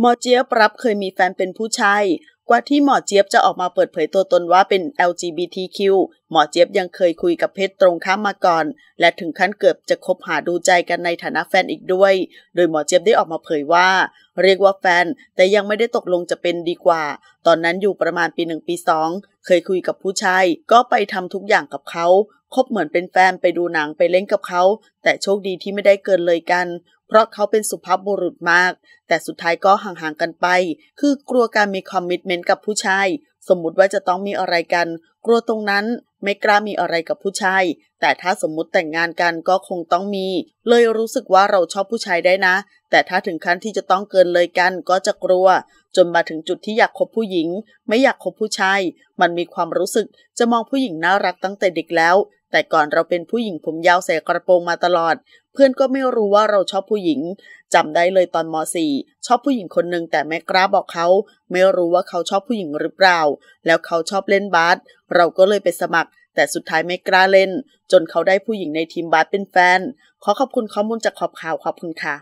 หมอเจี๊ยบรับเคยมีแฟนเป็นผู้ชาย กว่าที่หมอเจี๊ยบจะออกมาเปิดเผยตัวตนว่าเป็น LGBTQ หมอเจี๊ยบยังเคยคุยกับเพชรตรงข้ามมาก่อน และถึงขั้นเกือบจะคบหาดูใจกันในฐานะแฟนอีกด้วย โดยหมอเจี๊ยบได้ออกมาเผยว่า เรียกว่าแฟนแต่ยังไม่ได้ตกลงจะเป็นดีกว่า ตอนนั้นอยู่ประมาณปีหนึ่งปีสอง เคยคุยกับผู้ชาย ก็ไปทำทุกอย่างกับเขา คบเหมือนเป็นแฟนไปดูหนังไปเล่นกับเขาแต่โชคดีที่ไม่ได้เกินเลยกัน เพราะเขาเป็นสุภาพบุรุษมากแต่สุดท้ายก็ห่างๆกันไป คือกลัวการมีคอมมิตเมนต์กับผู้ชายสมมุติว่าจะต้องมีอะไรกัน กลัวตรงนั้นไม่กล้ามีอะไรกับผู้ชาย แต่ถ้าสมมุติแต่งงานกันก็คงต้องมี เลยรู้สึกว่าเราชอบผู้ชายได้นะ แต่ถ้าถึงขั้นที่จะต้องเกินเลยกันก็จะกลัว จนมาถึงจุดที่อยากคบผู้หญิง ไม่อยากคบผู้ชาย มันมีความรู้สึก จะมองผู้หญิงน่ารักตั้งแต่เด็กแล้วแต่ก่อนเราเป็นผู้หญิงผมยาวใส่กระโปรงมาตลอด เพื่อนก็ไม่รู้ว่าเราชอบผู้หญิง จำได้เลยตอนม .4 ชอบผู้หญิงคนหนึ่งแต่ไม่กล้าบอกเขา ไม่รู้ว่าเขาชอบผู้หญิงหรือเปล่า แล้วเขาชอบเล่นบาสเราก็เลยไปสมัคร แต่สุดท้ายไม่กล้าเล่น จนเขาได้ผู้หญิงในทีมบาสเป็นแฟน ขอขอบคุณข้อมูลจากขอบข่าวขอบคุณค่ะ